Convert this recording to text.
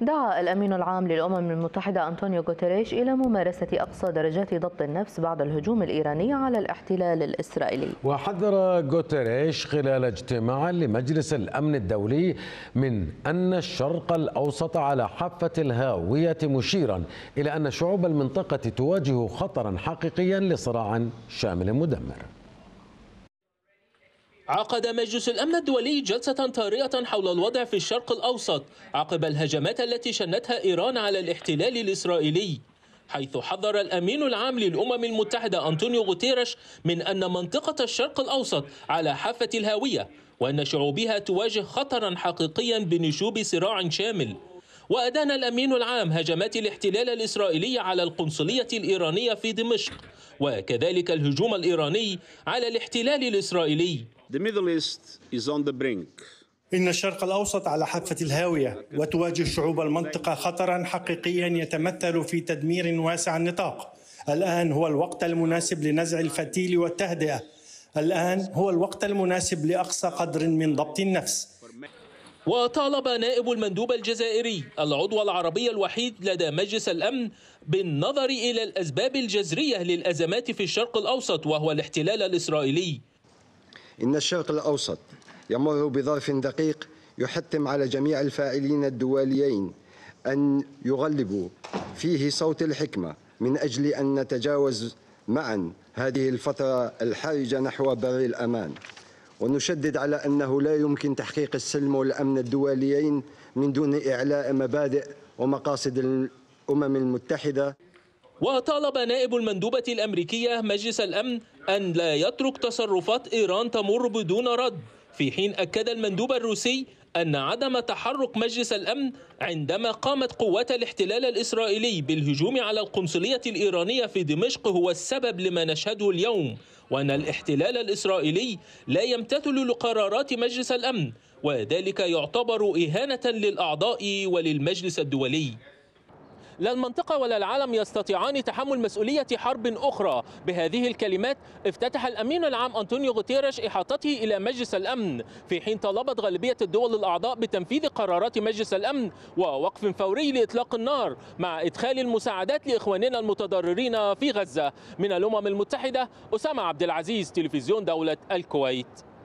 دعا الأمين العام للأمم المتحدة أنطونيو غوتيريش إلى ممارسة أقصى درجات ضبط النفس بعد الهجوم الإيراني على الاحتلال الإسرائيلي وحذر غوتيريش خلال اجتماع لمجلس الأمن الدولي من أن الشرق الأوسط على حافة الهاوية مشيرا إلى أن شعوب المنطقة تواجه خطرا حقيقيا لصراع شامل مدمر عقد مجلس الأمن الدولي جلسة طارئة حول الوضع في الشرق الأوسط عقب الهجمات التي شنتها إيران على الاحتلال الإسرائيلي حيث حذر الأمين العام للأمم المتحدة أنطونيو غوتيرش من أن منطقة الشرق الأوسط على حافة الهاوية وأن شعوبها تواجه خطرا حقيقيا بنشوب صراع شامل وأدان الأمين العام هجمات الاحتلال الإسرائيلي على القنصلية الإيرانية في دمشق وكذلك الهجوم الإيراني على الاحتلال الإسرائيلي The Middle East is on the brink. إن الشرق الأوسط على حافة الهاوية وتواجه شعوب المنطقة خطرا حقيقيا يتمثل في تدمير واسع النطاق الآن هو الوقت المناسب لنزع الفتيل والتهدئة الآن هو الوقت المناسب لأقصى قدر من ضبط النفس وطالب نائب المندوب الجزائري العضو العربي الوحيد لدى مجلس الأمن بالنظر إلى الأسباب الجذرية للأزمات في الشرق الأوسط وهو الاحتلال الإسرائيلي إن الشرق الأوسط يمر بظرف دقيق يحتم على جميع الفاعلين الدوليين أن يغلبوا فيه صوت الحكمة من أجل أن نتجاوز معا هذه الفترة الحرجة نحو بر الأمان ونشدد على أنه لا يمكن تحقيق السلم والأمن الدوليين من دون إعلاء مبادئ ومقاصد الأمم المتحدة وطالب نائب المندوبة الأمريكية مجلس الأمن أن لا يترك تصرفات إيران تمر بدون رد في حين أكد المندوب الروسي أن عدم تحرك مجلس الأمن عندما قامت قوات الاحتلال الإسرائيلي بالهجوم على القنصلية الإيرانية في دمشق هو السبب لما نشهده اليوم وأن الاحتلال الإسرائيلي لا يمتثل لقرارات مجلس الأمن وذلك يعتبر إهانة للأعضاء وللمجلس الدولي لا المنطقة ولا العالم يستطيعان تحمل مسؤولية حرب أخرى بهذه الكلمات افتتح الأمين العام أنطونيو غوتيريش إحاطته إلى مجلس الأمن في حين طلبت غالبية الدول الأعضاء بتنفيذ قرارات مجلس الأمن ووقف فوري لإطلاق النار مع إدخال المساعدات لإخواننا المتضررين في غزة من الأمم المتحدة أسامة عبد العزيز تلفزيون دولة الكويت